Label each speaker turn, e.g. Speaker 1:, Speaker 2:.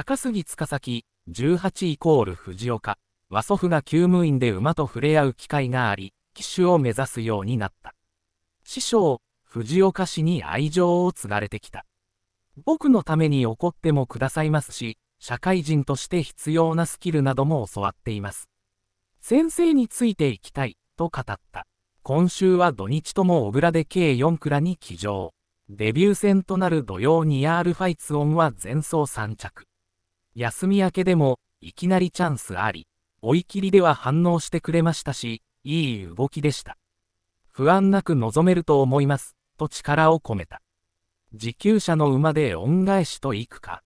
Speaker 1: 高杉司18イコール藤岡、和祖父が厩務員で馬と触れ合う機会があり、騎手を目指すようになった。師匠、藤岡氏に愛情を継がれてきた。僕のために怒ってもくださいますし、社会人として必要なスキルなども教わっています。先生についていきたい、と語った。今週は土日とも小倉で計4蔵に騎乗。デビュー戦となる土曜に r ルファイツオンは前走3着。休み明けでも、いきなりチャンスあり、追い切りでは反応してくれましたし、いい動きでした。不安なく望めると思います、と力を込めた。自給車の馬で恩返しといくか、